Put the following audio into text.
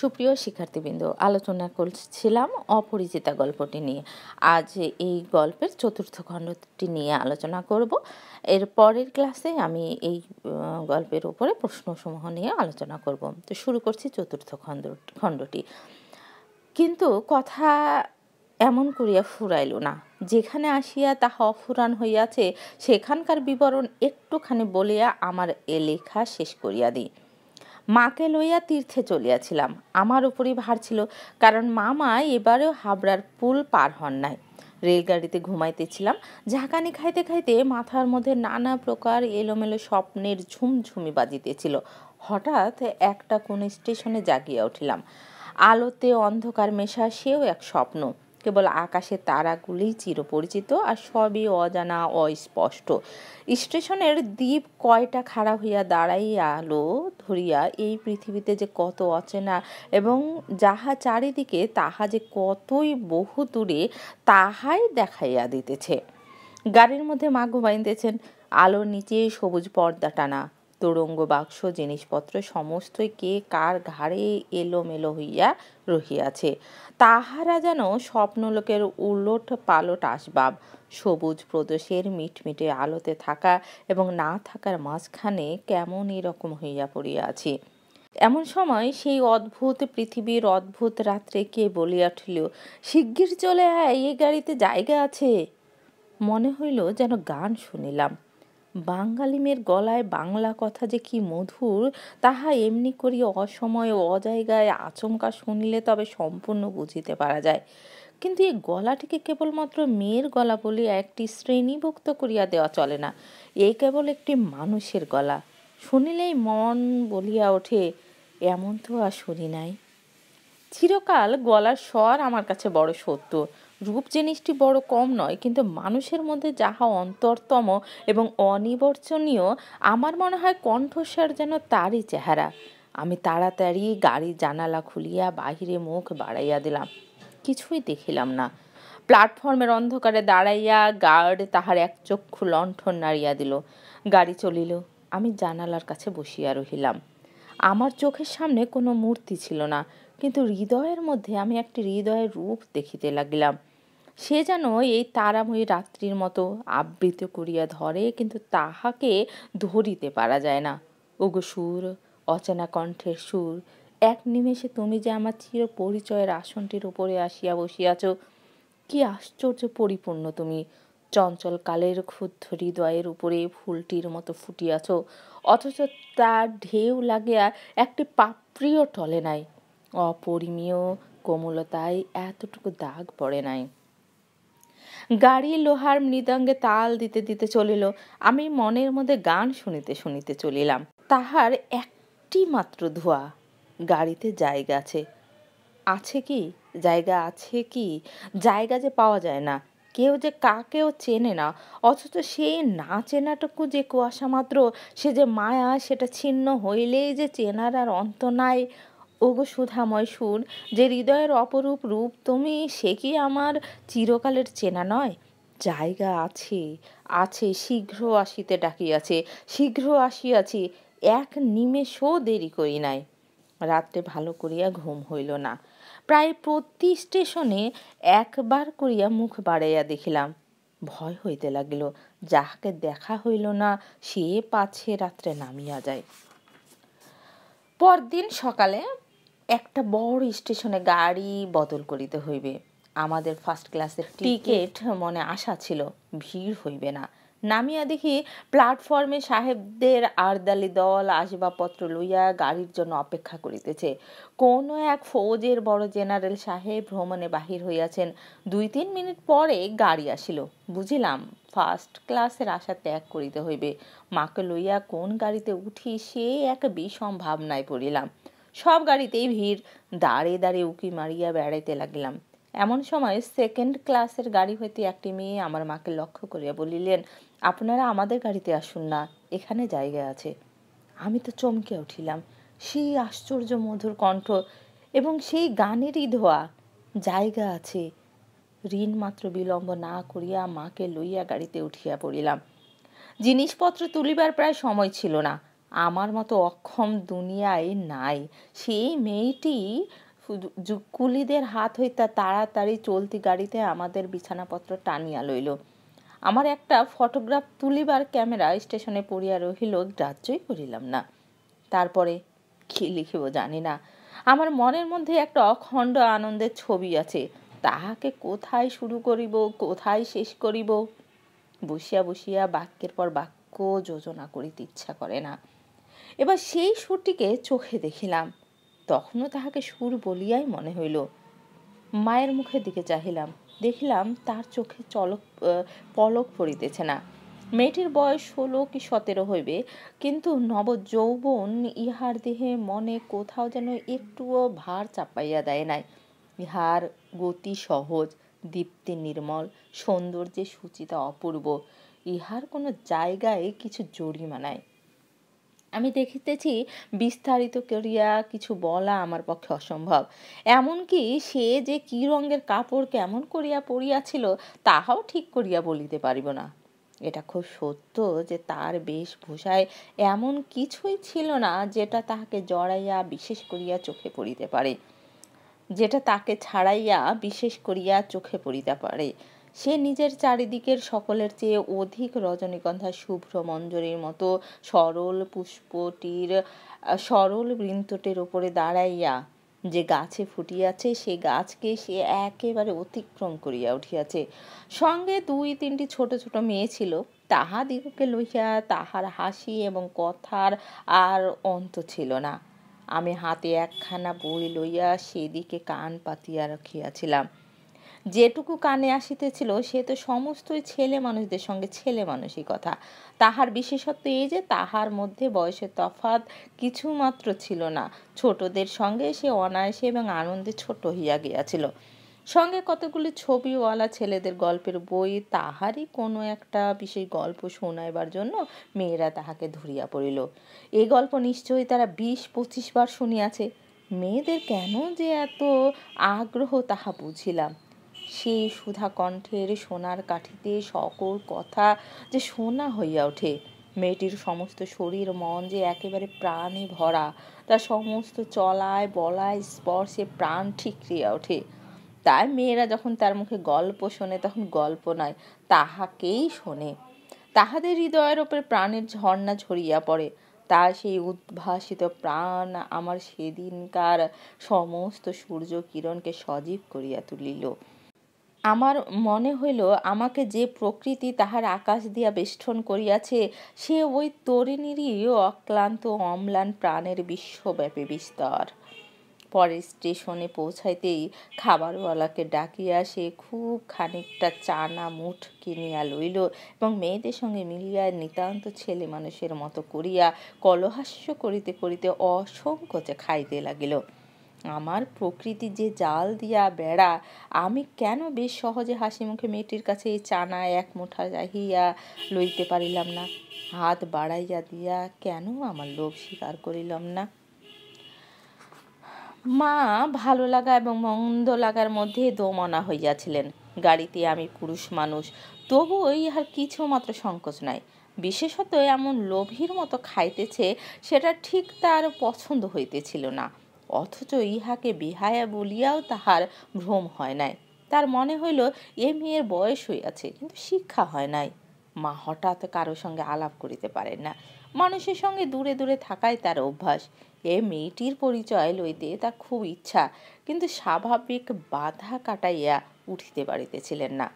সুপ্রিয় শিক্ষার্থীবৃন্দ আলোচনা করছিলাম অপরিচিতা গল্পটি নিয়ে আজ এই গল্পের চতুর্থ খণ্ডটি নিয়ে আলোচনা করব এর পরের ক্লাসে আমি এই গল্পের উপরে প্রশ্নসমূহ নিয়ে আলোচনা করব তো শুরু করছি চতুর্থ খণ্ড খণ্ডটি কিন্তু কথা এমন করিয়া ফুরাইল না যেখানে আসিয়া তাহা অফুরান হইয়াছে সেখানকার বিবরণ একটুখানি বলিয়া আমার এ লেখা শেষ করিয়া দিই মাকে লইয়া তীর্থে চলিয়াছিলাম আমার উপরই ভার ছিল কারণ মামা এবারেও হাবড়ার পুল পার হন নাই রেলগাড়িতে ঘুমাইতেছিলাম ঝাঁকানি খাইতে খাইতে মাথার মধ্যে নানা প্রকার এলোমেলো স্বপ্নের ঝুমঝুমি বাজিতেছিল হঠাৎ একটা কোন স্টেশনে জাগিয়া উঠিলাম আলোতে অন্ধকার মেশা সেও এক স্বপ্ন কেবল আকাশে তারাগুলি চিরপরিচিত আর সবই অজানা অস্পষ্ট স্টেশনের দ্বীপ কয়টা খাড়া হইয়া দাঁড়াইয়া আলো ধরিয়া এই পৃথিবীতে যে কত অচেনা এবং যাহা চারিদিকে তাহা যে কতই বহু দূরে তাহাই দেখাইয়া দিতেছে গাড়ির মধ্যে মা ঘুমাইতেছেন আলোর নিচে সবুজ পর্দা টানা তোরঙ্গ বাক্স জিনিসপত্র সমস্তই কে কার ঘাড়ে এলোমেলো হইয়া রহিয়াছে তাহারা যেন স্বপ্নলোকের উলট পালট আসবাব সবুজ প্রদেশের মিটমিটে আলোতে থাকা এবং না থাকার মাঝখানে কেমন এরকম হইয়া পড়িয়াছে এমন সময় সেই অদ্ভুত পৃথিবীর অদ্ভুত রাত্রে কে বলিয়া উঠিল শিগগির চলে আয় এ গাড়িতে জায়গা আছে মনে হইল যেন গান শুনিলাম বাঙ্গালিমের গলায় বাংলা কথা যে কি মধুর তাহা এমনি করি অসময়ে অজায়গায় আচমকা শুনিলে তবে সম্পূর্ণ বুঝিতে পারা যায় কিন্তু এই গলাটিকে কেবলমাত্র মেয়ের গলা বলিয়া একটি শ্রেণীভুক্ত করিয়া দেওয়া চলে না এ কেবল একটি মানুষের গলা শুনিলেই মন বলিয়া ওঠে এমন তো আর শুনি নাই চিরকাল গলার স্বর আমার কাছে বড় সত্য রূপ জিনিসটি বড় কম নয় কিন্তু মানুষের মধ্যে যাহা অন্তরতম এবং অনিবর্চনীয় আমার মনে হয় কণ্ঠস্বর যেন তারই চেহারা আমি তাড়াতাড়ি গাড়ির জানালা খুলিয়া বাহিরে মুখ বাড়াইয়া দিলাম কিছুই দেখিলাম না প্ল্যাটফর্মের অন্ধকারে দাঁড়াইয়া গার্ড তাহার এক চক্ষু লণ্ঠন নাড়িয়া দিল গাড়ি চলিল আমি জানালার কাছে বসিয়া রহিলাম আমার চোখের সামনে কোনো মূর্তি ছিল না কিন্তু হৃদয়ের মধ্যে আমি একটি হৃদয়ের রূপ দেখিতে লাগিলাম সে যেন এই তারাময়ী রাত্রির মতো আবৃত করিয়া ধরে কিন্তু তাহাকে ধরিতে পারা যায় না ওগো সুর অচেনা কণ্ঠের সুর এক নিমেষে তুমি যে আমার চির পরিচয়ের আসনটির উপরে আসিয়া বসিয়াছ কি আশ্চর্য পরিপূর্ণ তুমি চঞ্চল কালের ক্ষুদ্র হৃদয়ের উপরে ফুলটির মতো ফুটিয়াছ অথচ তার ঢেউ লাগিয়া একটি পাপড়িও টলে নাই অপরিমীয় কোমলতায় এতটুকু দাগ পড়ে নাই গাড়ি লোহার মৃদঙ্গে তাল দিতে দিতে চলিল আমি মনের মধ্যে গান শুনিতে শুনিতে চলিলাম তাহার একটি মাত্র ধোয়া গাড়িতে জায়গা আছে আছে কি জায়গা আছে কি জায়গা যে পাওয়া যায় না কেউ যে কাকেও চেনে না অথচ সে না চেনাটুকু যে কুয়াশা মাত্র সে যে মায়া সেটা ছিন্ন হইলেই যে চেনার আর অন্ত নাই ওগো সুধাময় সুর যে হৃদয়ের অপরূপ রূপ তুমি সে কি আমার চিরকালের চেনা নয় জায়গা আছে আছে শীঘ্র আসিতে ডাকিয়াছে শীঘ্র আসিয়াছি এক নিমেষও দেরি করি নাই রাত্রে ভালো করিয়া ঘুম হইল না প্রায় প্রতি স্টেশনে একবার করিয়া মুখ বাড়াইয়া দেখিলাম ভয় হইতে লাগিল যাহাকে দেখা হইল না সে পাছে রাত্রে নামিয়া যায় পরদিন সকালে একটা বড় স্টেশনে গাড়ি বদল করিতে হইবে আমাদের ফার্স্ট ক্লাসের টিকিট মনে আশা ছিল ভিড় হইবে না নামিয়া দেখি প্ল্যাটফর্মে সাহেবদের আরদালি দল আসবাবপত্র লইয়া গাড়ির জন্য অপেক্ষা করিতেছে কোন এক ফৌজের বড় জেনারেল সাহেব ভ্রমণে বাহির হইয়াছেন দুই তিন মিনিট পরে গাড়ি আসিল বুঝিলাম ফার্স্ট ক্লাসের আশা ত্যাগ করিতে হইবে মাকে লইয়া কোন গাড়িতে উঠি সে এক বিষম ভাবনায় পড়িলাম সব গাড়িতেই ভিড় দাঁড়ে দাঁড়ে উকি মারিয়া বেড়াইতে লাগিলাম এমন সময় সেকেন্ড ক্লাসের গাড়ি হইতে একটি মেয়ে আমার মাকে লক্ষ্য করিয়া বলিলেন আপনারা আমাদের গাড়িতে আসুন না এখানে জায়গা আছে আমি তো চমকে উঠিলাম সেই আশ্চর্য মধুর কণ্ঠ এবং সেই গানেরই ধোয়া জায়গা আছে ঋণ মাত্র বিলম্ব না করিয়া মাকে লইয়া গাড়িতে উঠিয়া পড়িলাম জিনিসপত্র তুলিবার প্রায় সময় ছিল না আমার মতো অক্ষম দুনিয়ায় নাই সেই মেয়েটি কুলিদের হাত হইতে তাড়াতাড়ি চলতি গাড়িতে আমাদের বিছানাপত্র টানিয়া লইল আমার একটা ফটোগ্রাফ তুলিবার ক্যামেরা স্টেশনে পড়িয়া রহিল গ্রাহ্যই করিলাম না তারপরে কি লিখিব জানি না আমার মনের মধ্যে একটা অখণ্ড আনন্দের ছবি আছে তাহাকে কোথায় শুরু করিব কোথায় শেষ করিব বসিয়া বসিয়া বাক্যের পর বাক্য যোজনা করিতে ইচ্ছা করে না এবার সেই সুরটিকে চোখে দেখিলাম তখনও তাহাকে সুর বলিয়াই মনে হইল মায়ের মুখের দিকে চাহিলাম দেখিলাম তার চোখে চলক পলক পড়িতেছে না মেয়েটির বয়স ষোলো কি সতেরো হইবে কিন্তু নব যৌবন ইহার দেহে মনে কোথাও যেন একটুও ভার চাপাইয়া দেয় নাই ইহার গতি সহজ দীপ্তি নির্মল সৌন্দর্যে সূচিতা অপূর্ব ইহার কোনো জায়গায় কিছু জরিমানায় আমি দেখিতেছি বিস্তারিত করিয়া কিছু বলা আমার পক্ষে অসম্ভব এমনকি সে যে কি রঙের কাপড় কেমন করিয়া পরিয়াছিল তাহাও ঠিক করিয়া বলিতে পারিব না এটা খুব সত্য যে তার বেশভূষায় এমন কিছুই ছিল না যেটা তাহাকে জড়াইয়া বিশেষ করিয়া চোখে পড়িতে পারে যেটা তাকে ছাড়াইয়া বিশেষ করিয়া চোখে পড়িতে পারে সে নিজের চারিদিকের সকলের চেয়ে অধিক রজনীগন্ধা শুভ্র মঞ্জরীর মতো সরল পুষ্পটির সরল বৃন্তটের ওপরে দাঁড়াইয়া যে গাছে ফুটিয়াছে সে গাছকে সে একেবারে অতিক্রম করিয়া উঠিয়াছে সঙ্গে দুই তিনটি ছোট ছোট মেয়ে ছিল তাহাদিগকে লইয়া তাহার হাসি এবং কথার আর অন্ত ছিল না আমি হাতে একখানা বই লইয়া সেদিকে কান পাতিয়া রাখিয়াছিলাম যেটুকু কানে আসিতেছিল সে তো সমস্তই ছেলে মানুষদের সঙ্গে ছেলে মানুষই কথা তাহার বিশেষত্ব এই যে তাহার মধ্যে বয়সের তফাত কিছুমাত্র ছিল না ছোটদের সঙ্গে সে অনায়াসে এবং আনন্দে ছোট হইয়া গিয়াছিল সঙ্গে কতগুলি ছবিওয়ালা ছেলেদের গল্পের বই তাহারই কোনো একটা বিশেষ গল্প শোনাইবার জন্য মেয়েরা তাহাকে ধরিয়া পড়িল এই গল্প নিশ্চয়ই তারা বিশ পঁচিশ বার শুনিয়াছে মেয়েদের কেন যে এত আগ্রহ তাহা বুঝিলাম সেই সুধা কণ্ঠের সোনার কাঠিতে সকল কথা যে সোনা হইয়া ওঠে মেয়েটির সমস্ত শরীর মন যে একেবারে প্রাণে ভরা তার সমস্ত চলায় বলায় স্পর্শে প্রাণ ঠিকরিয়া ওঠে তাই মেয়েরা যখন তার মুখে গল্প শোনে তখন গল্প নয় তাহাকেই শোনে তাহাদের হৃদয়ের ওপর প্রাণের ঝর্ণা ছড়িয়া পড়ে তা সেই উদ্ভাসিত প্রাণ আমার সেদিনকার সমস্ত সূর্য কিরণকে সজীব করিয়া তুলিল আমার মনে হইল আমাকে যে প্রকৃতি তাহার আকাশ দিয়া বেষ্টন করিয়াছে সে ওই তরিণীরই অক্লান্ত অম্লান প্রাণের বিশ্বব্যাপী বিস্তর পরের স্টেশনে পৌঁছাইতেই খাবারওয়ালাকে ডাকিয়া সে খুব খানিকটা চানা মুঠ কিনিয়া লইল এবং মেয়েদের সঙ্গে মিলিয়া নিতান্ত ছেলে মানুষের মতো করিয়া কলহাস্য করিতে করিতে অসংকোচে খাইতে লাগিল আমার প্রকৃতি যে জাল দিয়া বেড়া আমি কেন বেশ সহজে হাসি মুখে মেয়েটির কাছে এই চানা এক মুঠা চাহিয়া লইতে পারিলাম না হাত বাড়াইয়া দিয়া কেন আমার লোভ স্বীকার করিলাম না মা ভালো লাগা এবং মন্দ লাগার মধ্যে দোমনা হইয়াছিলেন গাড়িতে আমি পুরুষ মানুষ তবু আর কিছু মাত্র সংকোচ নাই বিশেষত এমন লোভীর মতো খাইতেছে সেটা ঠিক তার পছন্দ হইতেছিল না অথচ ইহাকে বেহায়া বলিয়াও তাহার ভ্রম হয় নাই তার মনে হইল এ মেয়ের বয়স হইয়াছে কিন্তু শিক্ষা হয় নাই মা হঠাৎ কারোর সঙ্গে আলাপ করিতে পারেন না মানুষের সঙ্গে দূরে দূরে থাকাই তার অভ্যাস এ মেয়েটির পরিচয় লইতে তার খুব ইচ্ছা কিন্তু স্বাভাবিক বাধা কাটাইয়া উঠিতে পারিতেছিলেন না